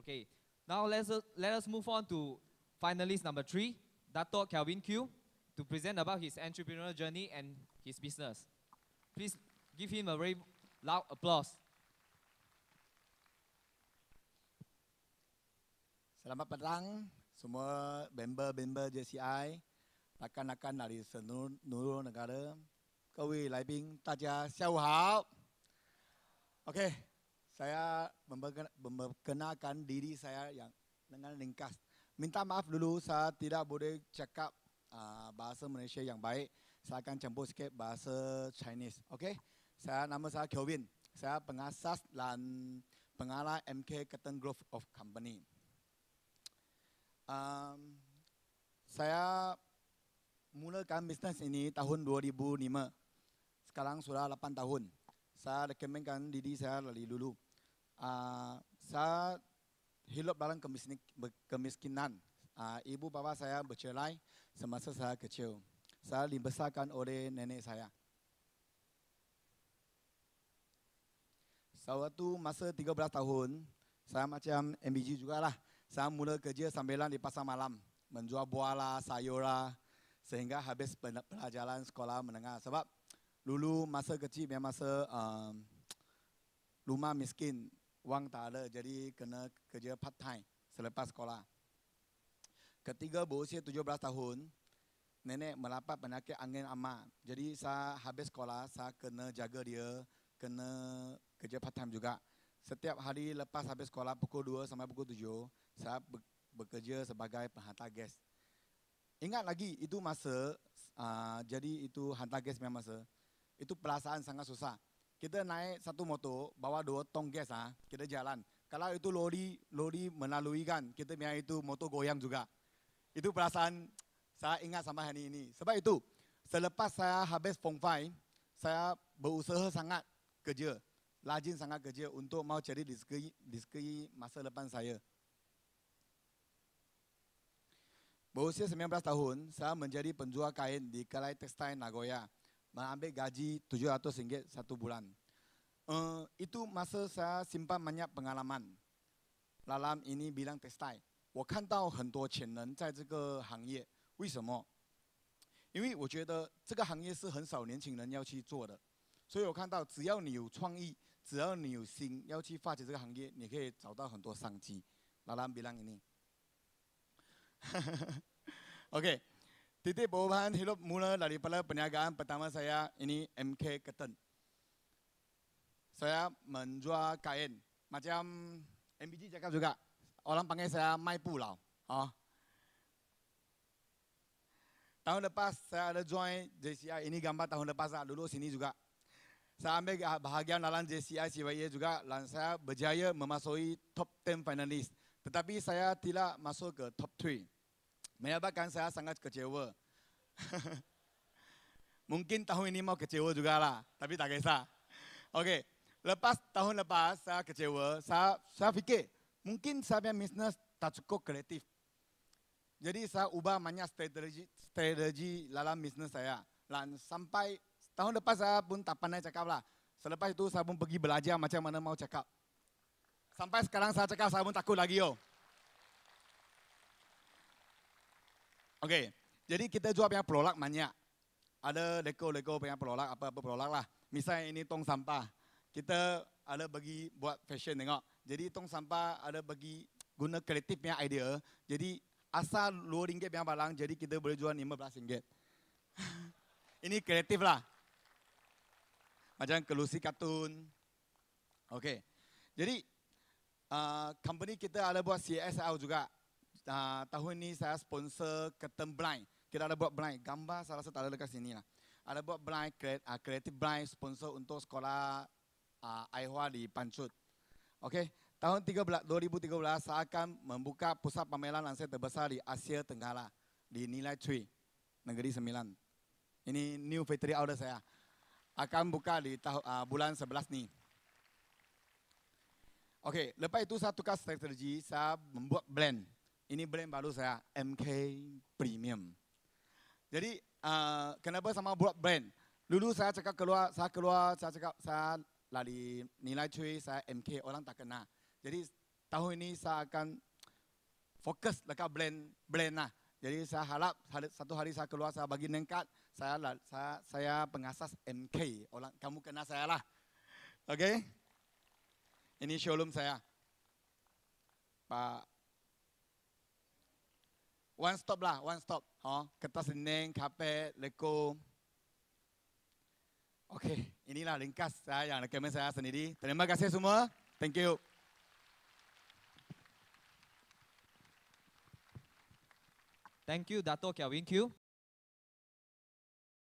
Okay. Now let's, uh, let us move on to finalist number three, Dato Kelvin Q, to present about his entrepreneurial journey and his business. Please give him a very loud applause. Selamat petang semua member-member JCI, rakan-rakan dari seluruh negara, 各位来宾，大家下午好。OK，saya memperkenalkan diri saya yang dengan ringkas. Minta maaf dulu, saya tidak boleh cakap uh, bahasa Malaysia yang baik. Saya akan campur sikit bahasa Chinese. Okay? Saya nama saya Kevin. Saya pengasas dan pengarah MK Cotton Growth of Company. Um, saya mulakan bisnes ini tahun 2005. Sekarang sudah 8 tahun. Saya rekomenkan diri saya dari dulu. Ah, saya hidup dalam kemiskinan. Ah, ibu bapa saya bercerai semasa saya kecil. Saya dibesarkan oleh nenek saya. Saya waktu masa 13 tahun, saya macam MBG juga lah. Saya mula kerja sambilan di pasar malam. Menjual buah lah, sayur lah. Sehingga habis pelajaran sekolah menengah. Sebab dulu masa kecil memang masa um, rumah miskin. Uang tak ada jadi kena kerja part time selepas sekolah. Ketiga berusia 17 tahun, nenek melapak penyakit angin amat. Jadi saya habis sekolah, saya kena jaga dia, kena kerja part time juga. Setiap hari lepas habis sekolah pukul 2 sampai pukul 7, saya bekerja sebagai penghantar gas. Ingat lagi itu masa, uh, jadi itu hantar gas memang masa, itu perasaan sangat susah kita naik satu motor, bawa dua tong gas, ah kita jalan. Kalau itu lori, lori melalui kan, kita punya itu motor goyang juga. Itu perasaan saya ingat sampai hari ini. Sebab itu, selepas saya habis form saya berusaha sangat kerja, lajin sangat kerja untuk mau cari rezeki, rezeki masa depan saya. Berusia 19 tahun, saya menjadi penjual kain di Kalai tekstil Nagoya. 我看到很多潜能在这个行业，为什么？因为我觉得这个行业是很少年轻人要去做的，所以我看到只要你有创意，只要你有心要去发掘这个行业，你可以找到很多商机。拿蓝笔让给你。OK。Titi perubahan hidup mula daripada perniagaan pertama saya ini MK Curtain. Saya menjual kain macam MBG cakap juga. Orang panggil saya Mai Pulau. Ha. Tahun lepas saya ada join JCI. Ini gambar tahun lepas lah. Dulu sini juga. Saya ambil bahagian dalam JCI CYA juga. Dan saya berjaya memasuki top 10 finalist. Tetapi saya tidak masuk ke top 3 menyebabkan saya sangat kecewa. Mungkin tahun ini mau kecewa juga lah, tapi tak kisah. Okey, lepas tahun lepas saya kecewa, saya, saya fikir mungkin saya punya bisnes tak cukup kreatif. Jadi saya ubah banyak strategi, strategi dalam bisnes saya. Dan sampai tahun lepas saya pun tak pandai cakap lah. Selepas itu saya pun pergi belajar macam mana mau cakap. Sampai sekarang saya cakap saya pun takut lagi yo. Oh. Okay, jadi kita jual yang pelolak banyak. Ada leko-leko banyak pelolak apa-apa pelolak lah. Misalnya ini tong sampah. Kita ada bagi buat fashion tengok. Jadi tong sampah ada bagi guna kreatif punya idea. Jadi asal RM2 punya barang, jadi kita boleh jual RM15. ini kreatif lah. Macam kelusi katun. Okay, Jadi, uh, company kita ada buat CSR juga uh, tahun ni saya sponsor curtain blind. Kita ada buat blind. Gambar salah satu ada dekat sini lah. Ada buat blind, create, uh, creative blind sponsor untuk sekolah uh, ah, Aihua di Pancut. Okay. Tahun 13, 2013, saya akan membuka pusat pameran lansir terbesar di Asia Tenggara. Di Nilai Cui, Negeri Sembilan. Ini new factory order saya. Akan buka di tahun, uh, ah, bulan 11 ni. Okay, lepas itu saya tukar strategi, saya membuat blend ini brand baru saya MK Premium. Jadi uh, kenapa sama buat brand? Dulu saya cakap keluar, saya keluar, saya cakap saya lari nilai cuy, saya MK orang tak kenal. Jadi tahun ini saya akan fokus dekat brand brand lah. Jadi saya harap hari, satu hari saya keluar saya bagi nengkat saya saya saya pengasas MK orang kamu kenal saya lah. Okay? Ini showroom saya. Pak one stop lah, one stop. Oh, kertas sening, kape, lego. Okay, inilah ringkas saya yang nak saya sendiri. Terima kasih semua. Thank you. Thank you, Dato' Kiawin Kiu.